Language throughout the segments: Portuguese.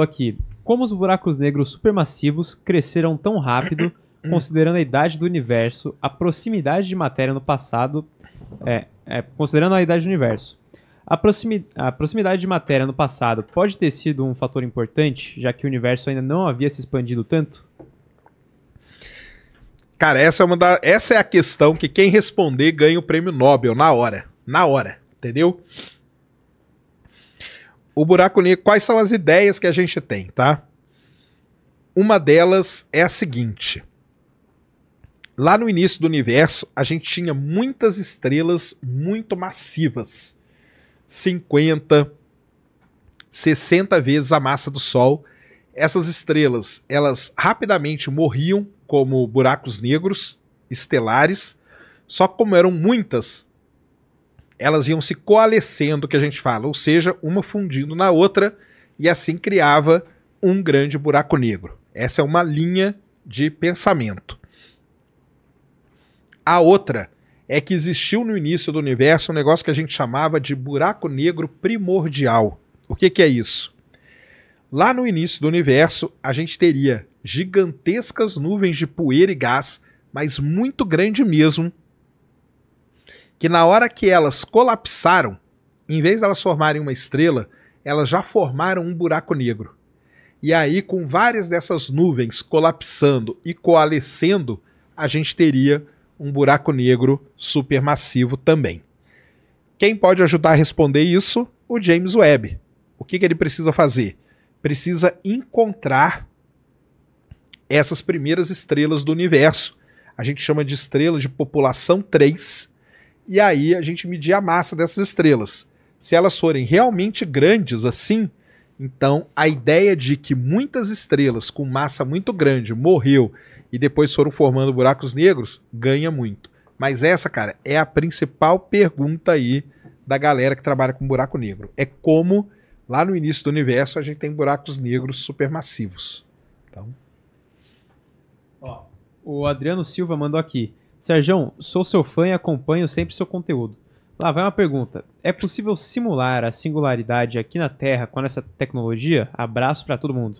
aqui: Como os buracos negros supermassivos cresceram tão rápido, considerando a idade do universo, a proximidade de matéria no passado. É, é, considerando a idade do universo. A, proximi a proximidade de matéria no passado pode ter sido um fator importante, já que o universo ainda não havia se expandido tanto? Cara, essa é uma da, essa é a questão que quem responder ganha o prêmio Nobel na hora, na hora, entendeu? o buraco negro, quais são as ideias que a gente tem, tá? Uma delas é a seguinte. Lá no início do universo, a gente tinha muitas estrelas muito massivas. 50, 60 vezes a massa do Sol. Essas estrelas, elas rapidamente morriam como buracos negros estelares, só como eram muitas, elas iam se coalescendo, que a gente fala, ou seja, uma fundindo na outra, e assim criava um grande buraco negro. Essa é uma linha de pensamento. A outra é que existiu no início do universo um negócio que a gente chamava de buraco negro primordial. O que, que é isso? Lá no início do universo, a gente teria gigantescas nuvens de poeira e gás, mas muito grande mesmo, que na hora que elas colapsaram, em vez delas formarem uma estrela, elas já formaram um buraco negro. E aí, com várias dessas nuvens colapsando e coalescendo, a gente teria um buraco negro supermassivo também. Quem pode ajudar a responder isso? O James Webb. O que, que ele precisa fazer? Precisa encontrar essas primeiras estrelas do universo. A gente chama de estrela de população 3, e aí a gente medir a massa dessas estrelas. Se elas forem realmente grandes assim, então a ideia de que muitas estrelas com massa muito grande morreu e depois foram formando buracos negros ganha muito. Mas essa, cara, é a principal pergunta aí da galera que trabalha com buraco negro. É como lá no início do universo a gente tem buracos negros supermassivos. Então... Ó, o Adriano Silva mandou aqui. Sérgio, sou seu fã e acompanho sempre seu conteúdo. Lá vai uma pergunta. É possível simular a singularidade aqui na Terra com essa tecnologia? Abraço para todo mundo.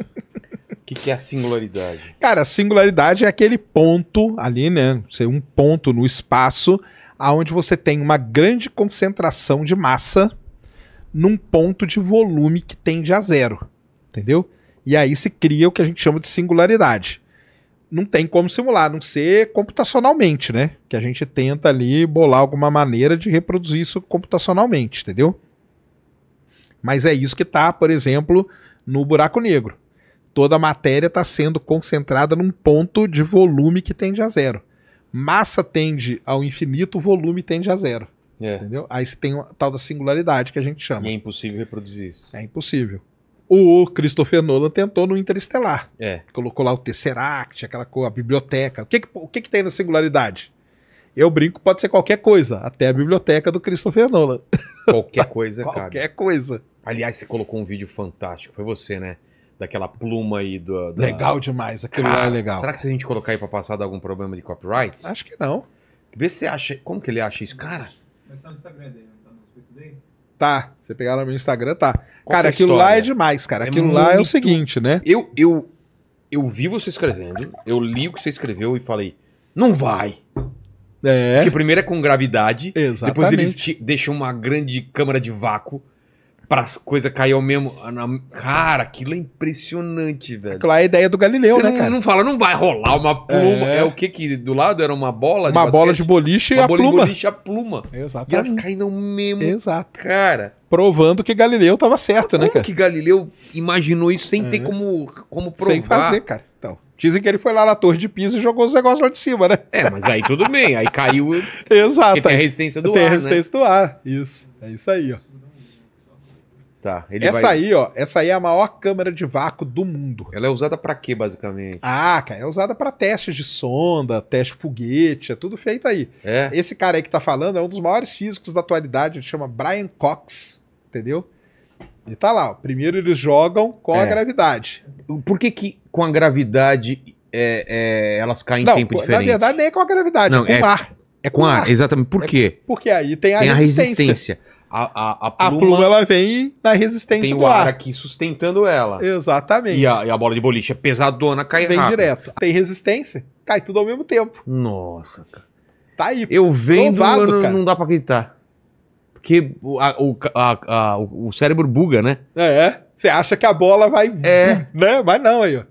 O que, que é a singularidade? Cara, a singularidade é aquele ponto ali, né? Ser um ponto no espaço aonde você tem uma grande concentração de massa num ponto de volume que tende a zero, entendeu? E aí se cria o que a gente chama de singularidade não tem como simular, a não ser computacionalmente, né? Que a gente tenta ali bolar alguma maneira de reproduzir isso computacionalmente, entendeu? Mas é isso que está, por exemplo, no buraco negro. Toda a matéria está sendo concentrada num ponto de volume que tende a zero. Massa tende ao infinito, volume tende a zero. É. Entendeu? Aí você tem a tal da singularidade que a gente chama. E é impossível reproduzir isso. É impossível. O Christopher Nolan tentou no Interestelar. É. Colocou lá o Tesseract, aquela coisa, a biblioteca. O que, que, o que, que tem na singularidade? Eu brinco, pode ser qualquer coisa, até a biblioteca do Christopher Nolan. Qualquer coisa, cara. Qualquer coisa. Aliás, você colocou um vídeo fantástico, foi você, né? Daquela pluma aí do. Da... Legal demais, aquilo cara, lá é legal. Será que se a gente colocar aí pra passar dá algum problema de copyright? Acho que não. Vê se acha. Como que ele acha isso, cara? Mas tá no Instagram dele, não tá no Facebook dele? Tá. Você pegar no meu Instagram, tá. Qual é é cara, é aquilo lá é demais, cara. Aquilo muito... lá é o seguinte, né? Eu, eu, eu vi você escrevendo, eu li o que você escreveu e falei, não vai. É. Porque primeiro é com gravidade, Exatamente. depois eles deixam uma grande câmara de vácuo para as coisas cair ao mesmo. Ah, cara, aquilo é impressionante, velho. Claro, é a ideia do Galileu, Você né, Você cara? não fala, não vai rolar uma pluma. É, é o que que do lado era uma bola de Uma basquete? bola de boliche uma e a bola pluma. de boliche e a pluma. Exato. E elas caíram ao mesmo. Exato. Cara. Provando que Galileu tava certo, né, como né, cara? que Galileu imaginou isso sem é. ter como, como provar? Sem fazer, cara. Então. Dizem que ele foi lá na Torre de Pisa e jogou os negócios lá de cima, né? É, mas aí tudo bem. Aí caiu. Exato. Porque tem a resistência do tem ar. Tem né? a resistência né? do ar. Isso. É isso aí, ó. Tá. essa vai... aí, ó, essa aí é a maior câmera de vácuo do mundo. Ela é usada para quê, basicamente? Ah, cara, é usada para testes de sonda, teste foguete, é tudo feito aí. É. Esse cara aí que tá falando é um dos maiores físicos da atualidade, ele chama Brian Cox, entendeu? E tá lá, ó, primeiro eles jogam com é. a gravidade. Por que que com a gravidade é, é elas caem Não, em tempo diferente? Na verdade, nem é com a gravidade, Não, é com é o ar. É com, com ar. ar. exatamente. Por é quê? Porque aí tem a tem resistência. A resistência. A, a, a, pluma, a pluma ela vem na resistência do ar. Tem o ar aqui sustentando ela. Exatamente. E a, e a bola de boliche é pesadona, cai vem rápido. Vem direto. Tem resistência, cai tudo ao mesmo tempo. Nossa, cara. Tá aí. Eu vendo, louvado, não, não dá pra acreditar. Porque a, o, a, o cérebro buga, né? É, é. Você acha que a bola vai. É. Né? Mas não aí, ó.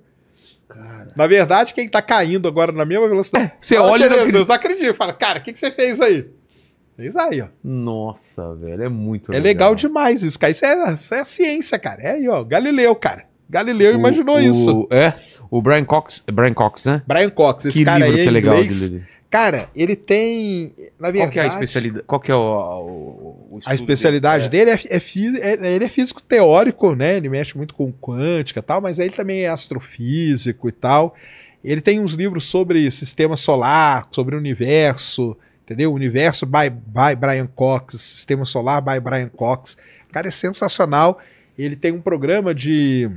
Cara. Na verdade, quem tá caindo agora na mesma velocidade. É, você olha. eu não acredito. Fala, cara, o que, que você fez aí? É isso aí, ó. Nossa, velho, é muito é legal. É legal demais isso, cara. Isso é, isso é ciência, cara. É aí, ó. Galileu, cara. Galileu o, imaginou o, isso. É, o Brian Cox, Brian Cox, né? Brian Cox, esse que cara livro aí é que é legal inglês. Dele. Cara, ele tem, na verdade... Qual que é a especialidade? Qual que é o, o, o a especialidade dele? dele é, é, é, é, ele é físico teórico, né? Ele mexe muito com quântica e tal, mas ele também é astrofísico e tal. Ele tem uns livros sobre sistema solar, sobre o universo, entendeu? Universo by, by Brian Cox, Sistema Solar by Brian Cox. O cara é sensacional. Ele tem um programa de.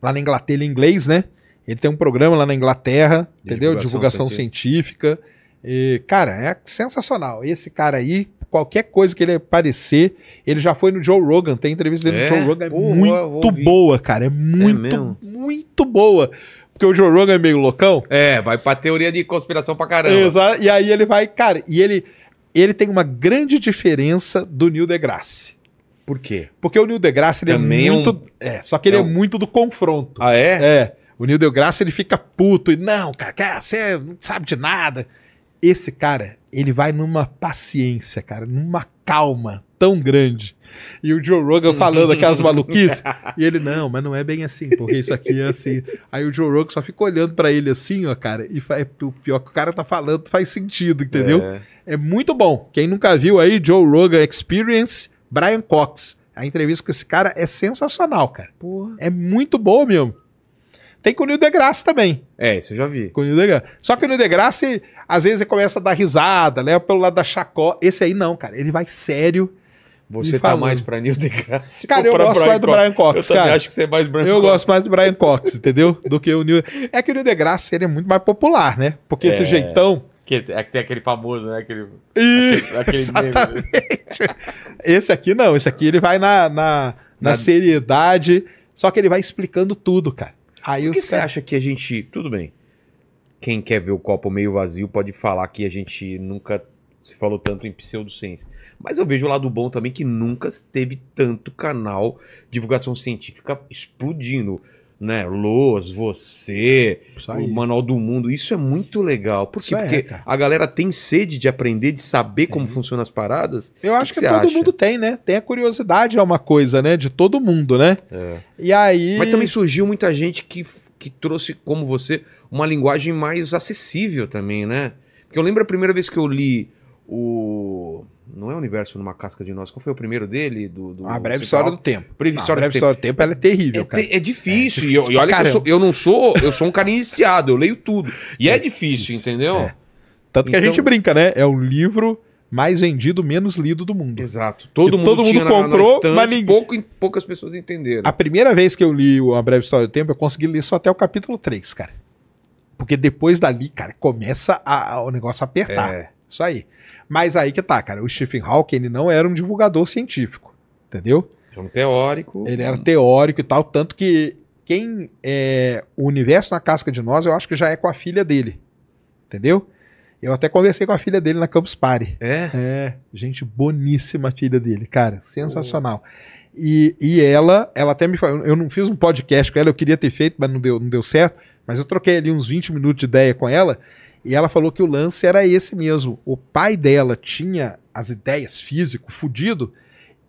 Lá na Inglaterra, ele é inglês, né? Ele tem um programa lá na Inglaterra, de entendeu? Divulgação, divulgação científica. E, cara, é sensacional. Esse cara aí, qualquer coisa que ele aparecer, ele já foi no Joe Rogan, tem entrevista dele é? no Joe Rogan, é muito boa, cara, é muito, é muito boa, porque o Joe Rogan é meio loucão. É, vai pra teoria de conspiração pra caramba. Exato. E aí ele vai, cara, e ele, ele tem uma grande diferença do Neil deGrasse. Por quê? Porque o Neil deGrasse ele é, é muito. Um... É, só que ele é, é um... é muito do confronto. Ah, é? É. O Neil deGrasse ele fica puto e não, cara, cara você não sabe de nada. Esse cara ele vai numa paciência, cara, numa calma tão grande. E o Joe Rogan falando aquelas maluquices. e ele, não, mas não é bem assim, porque isso aqui é assim. Aí o Joe Rogan só fica olhando para ele assim, ó, cara, e faz, é, o pior que o cara tá falando faz sentido, entendeu? É. é muito bom. Quem nunca viu aí, Joe Rogan Experience, Brian Cox. A entrevista com esse cara é sensacional, cara. Porra. É muito boa mesmo. Tem com o Neil deGrasse também. É, isso eu já vi. Com o Neil deGrasse. Só que o Neil deGrasse, às vezes, ele começa a dar risada, leva né, pelo lado da chacó. Esse aí não, cara. Ele vai sério. Você tá falando. mais pra Neil deGrasse. Cara, eu gosto Brian mais do Brian Cox. Eu cara. acho que você é mais Brian Eu Cox. gosto mais do Brian Cox, entendeu? Do que o Neil. É que o Neil deGrasse ele é muito mais popular, né? Porque é... esse jeitão. É, é que tem aquele famoso, né? Aquele, aquele, Esse aqui não, esse aqui ele vai na, na, na, na... seriedade, só que ele vai explicando tudo, cara. Aí o que você cara... acha que a gente. Tudo bem. Quem quer ver o copo meio vazio pode falar que a gente nunca se falou tanto em pseudociência. Mas eu vejo o lado bom também que nunca teve tanto canal de divulgação científica explodindo né? Los, você, o Manual do Mundo. Isso é muito legal. Por quê? É Porque a galera tem sede de aprender, de saber como funcionam as paradas. Eu que acho que, que todo acha? mundo tem, né? Tem a curiosidade, é uma coisa, né? De todo mundo, né? É. E aí. Mas também surgiu muita gente que, que trouxe, como você, uma linguagem mais acessível também, né? Porque eu lembro a primeira vez que eu li o. Não é o universo numa casca de nós. Qual foi o primeiro dele? Do, do a breve história do tempo. Breve história a breve do história tempo. do tempo ela é terrível, é, cara. É, difícil. É difícil. E, eu, e olha eu, sou, eu, não sou, eu sou um cara iniciado, eu leio tudo. E é, é difícil, entendeu? É. Tanto então... que a então gente brinca, né? É o livro mais vendido, menos lido do mundo. Exato. Todo e mundo, todo mundo comprou, na, na estante, mas ninguém... pouco, poucas pessoas entenderam. A primeira vez que eu li A Breve História do Tempo, eu consegui ler só até o capítulo 3, cara. Porque depois dali, cara, começa a, a, o negócio a apertar. É. Isso aí. Mas aí que tá, cara. O Stephen Hawking ele não era um divulgador científico, entendeu? Era um teórico. Ele era teórico e tal, tanto que quem é o universo na casca de nós, eu acho que já é com a filha dele, entendeu? Eu até conversei com a filha dele na Campus Party. É? É, gente boníssima a filha dele, cara, sensacional. Oh. E, e ela, ela até me falou, eu não fiz um podcast com ela, eu queria ter feito, mas não deu, não deu certo, mas eu troquei ali uns 20 minutos de ideia com ela, e ela falou que o lance era esse mesmo. O pai dela tinha as ideias físico fudido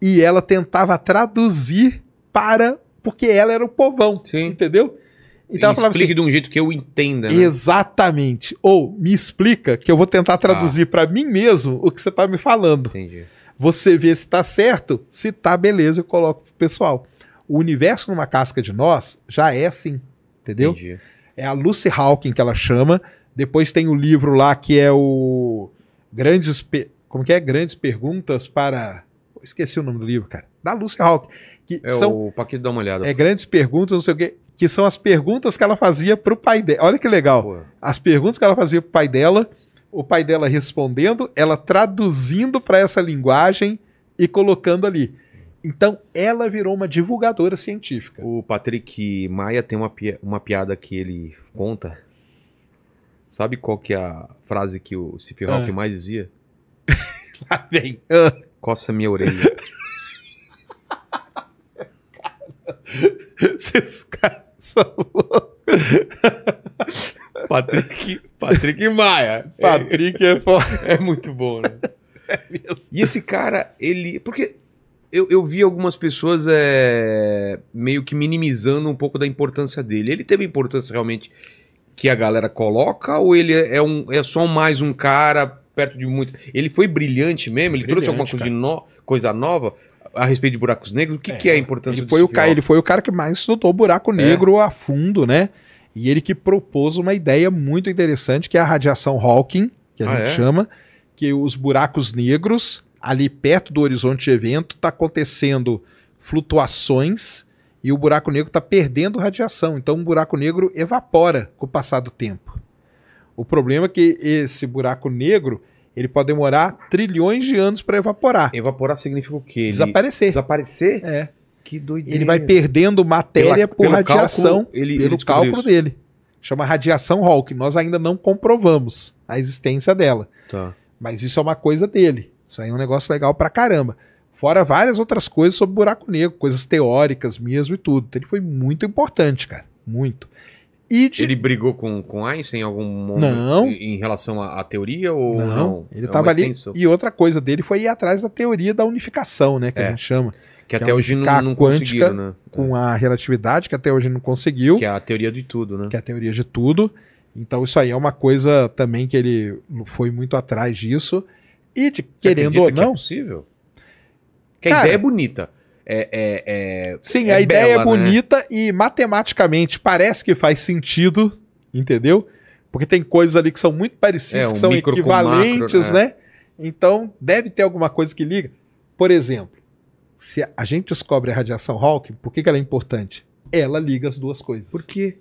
e ela tentava traduzir para porque ela era o povão, Sim. entendeu? Então ela falava explique assim, de um jeito que eu entenda. Né? Exatamente. Ou me explica que eu vou tentar ah. traduzir ah. para mim mesmo o que você tá me falando. Entendi. Você vê se tá certo, se tá beleza, eu coloco pro pessoal. O universo numa casca de nós já é assim, entendeu? Entendi. É a Lucy Hawking que ela chama, depois tem o livro lá que é o Grandes Pe... como que é? Grandes perguntas para esqueci o nome do livro, cara. Da Lucy Hawk. Que é são, o Paquito dá uma olhada. É grandes perguntas, não sei o quê. Que são as perguntas que ela fazia pro pai dela. Olha que legal. Pô. As perguntas que ela fazia pro pai dela, o pai dela respondendo, ela traduzindo para essa linguagem e colocando ali. Então, ela virou uma divulgadora científica. O Patrick Maia tem uma, pi uma piada que ele conta Sabe qual que é a frase que o Steve ah. mais dizia? Lá vem. Ah. Coça minha orelha. Esses caras são loucos. Patrick, Patrick Maia. Patrick é, é, é muito bom, né? É mesmo. E esse cara, ele. Porque eu, eu vi algumas pessoas é, meio que minimizando um pouco da importância dele. Ele teve importância realmente que a galera coloca ou ele é, é, um, é só mais um cara perto de muito. Ele foi brilhante mesmo, ele brilhante, trouxe alguma coisa, no... coisa nova a respeito de buracos negros. O que é, que é a importância ele foi o cara, Ele foi o cara que mais estudou buraco é. negro é. a fundo, né? E ele que propôs uma ideia muito interessante, que é a radiação Hawking, que a ah, gente é? chama, que os buracos negros, ali perto do horizonte de evento, está acontecendo flutuações e o buraco negro está perdendo radiação, então o buraco negro evapora com o passar do tempo. O problema é que esse buraco negro ele pode demorar trilhões de anos para evaporar. Evaporar significa o quê? Ele desaparecer. Desaparecer? É. Que doideira. Ele vai perdendo matéria Pela, por radiação, cálculo, ele, pelo ele cálculo dele. Chama radiação Hall, que nós ainda não comprovamos a existência dela. Tá. Mas isso é uma coisa dele. Isso aí é um negócio legal pra caramba. Fora várias outras coisas sobre buraco negro, coisas teóricas mesmo e tudo. Então ele foi muito importante, cara. Muito. De... Ele brigou com, com Einstein em algum momento? Não. Em relação à, à teoria ou não? não? Ele estava é ali. E outra coisa dele foi ir atrás da teoria da unificação, né? Que é. a gente chama. Que, que até é hoje não, não conseguiu, né? Com é. a relatividade, que até hoje não conseguiu. Que é a teoria de tudo, né? Que é a teoria de tudo. Então isso aí é uma coisa também que ele foi muito atrás disso. E de, querendo ou não. Que é possível? Porque Cara, a ideia é bonita. É, é, é Sim, é a ideia é né? bonita né? e matematicamente parece que faz sentido, entendeu? Porque tem coisas ali que são muito parecidas, é, um que são equivalentes, macro, né? né? Então, deve ter alguma coisa que liga. Por exemplo, se a gente descobre a radiação Hawking, por que, que ela é importante? Ela liga as duas coisas. Por quê?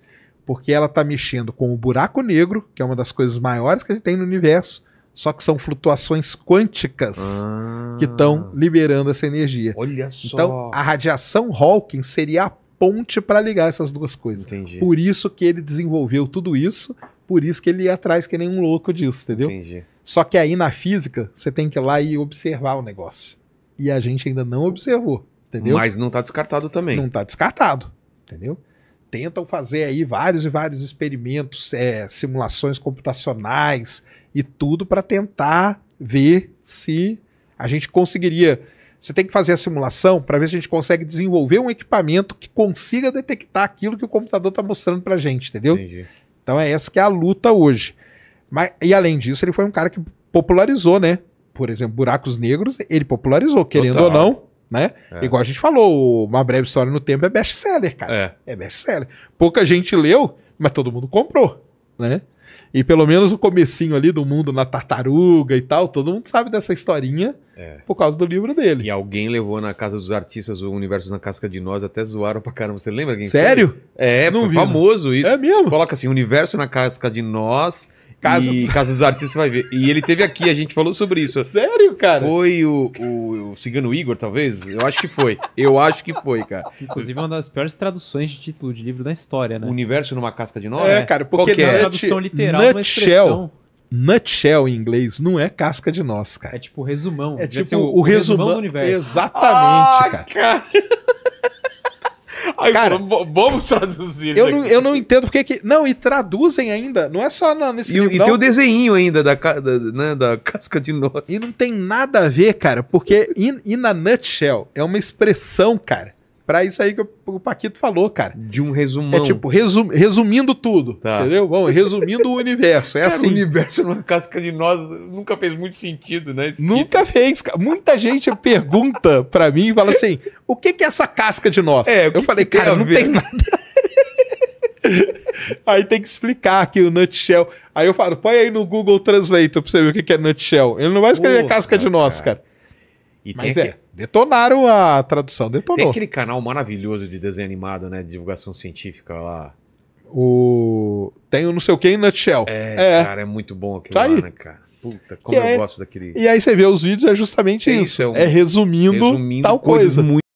Porque ela está mexendo com o buraco negro, que é uma das coisas maiores que a gente tem no universo, só que são flutuações quânticas ah. que estão liberando essa energia. Olha então, só. Então, a radiação Hawking seria a ponte para ligar essas duas coisas. Entendi. Por isso que ele desenvolveu tudo isso, por isso que ele ia atrás que nem um louco disso, entendeu? Entendi. Só que aí na física, você tem que ir lá e observar o negócio. E a gente ainda não observou, entendeu? Mas não está descartado também. Não está descartado, entendeu? Tentam fazer aí vários e vários experimentos, é, simulações computacionais, e tudo para tentar ver se a gente conseguiria. Você tem que fazer a simulação para ver se a gente consegue desenvolver um equipamento que consiga detectar aquilo que o computador está mostrando para a gente, entendeu? Entendi. Então é essa que é a luta hoje. Mas, e além disso, ele foi um cara que popularizou, né? Por exemplo, buracos negros, ele popularizou, querendo Total. ou não, né? É. Igual a gente falou, uma breve história no tempo é best-seller, cara. É, é best-seller. Pouca gente leu, mas todo mundo comprou, né? E pelo menos o comecinho ali do mundo na tartaruga e tal, todo mundo sabe dessa historinha é. por causa do livro dele. E alguém levou na casa dos artistas o Universo na Casca de Nós, até zoaram pra caramba. Você lembra quem Sério? Foi? É, Não foi vi, famoso isso. É mesmo? Coloca assim, Universo na Casca de Nós Casa, e, dos... Casa dos Artistas vai ver. E ele teve aqui, a gente falou sobre isso. Sério, cara? Foi o, o, o Cigano Igor, talvez? Eu acho que foi. Eu acho que foi, cara. Inclusive, é uma das piores traduções de título de livro da história, né? Universo numa casca de nós? É, né? cara, porque Qual é? a tradução literal, nutshell, Nutshell em inglês não é casca de nós, cara. É tipo resumão. É tipo o, o resumão, resumão, do universo. Exatamente, ah, cara. cara. Aí, cara, vamos traduzir eu não, eu não entendo porque que... Não, e traduzem ainda. Não é só na, nesse E, livro, e tem o desenho ainda da, da, né, da casca de noz. E não tem nada a ver, cara, porque in, in a nutshell é uma expressão, cara para isso aí que o Paquito falou, cara. De um resumão. É tipo, resum, resumindo tudo, tá. entendeu? Bom, resumindo o universo, é cara, assim. o universo numa casca de nós nunca fez muito sentido, né? nunca fez, cara. Muita gente pergunta para mim e fala assim, o que, que é essa casca de nós? É, Eu falei, cara, não tem nada... aí tem que explicar aqui o nutshell. Aí eu falo, põe aí no Google Translate pra você ver o que é nutshell. Ele não vai escrever Porra, casca de nós, cara. E Mas é, detonaram a tradução, detonou. Tem aquele canal maravilhoso de desenho animado, né? De divulgação científica lá. O. Tem o um não sei o que em Nutshell. É, é, cara, é muito bom aquele tá lá, aí. né, cara? Puta, como eu é... gosto daquele. E aí você vê os vídeos, é justamente é isso. isso. É, um... é resumindo, resumindo tal coisa. Muito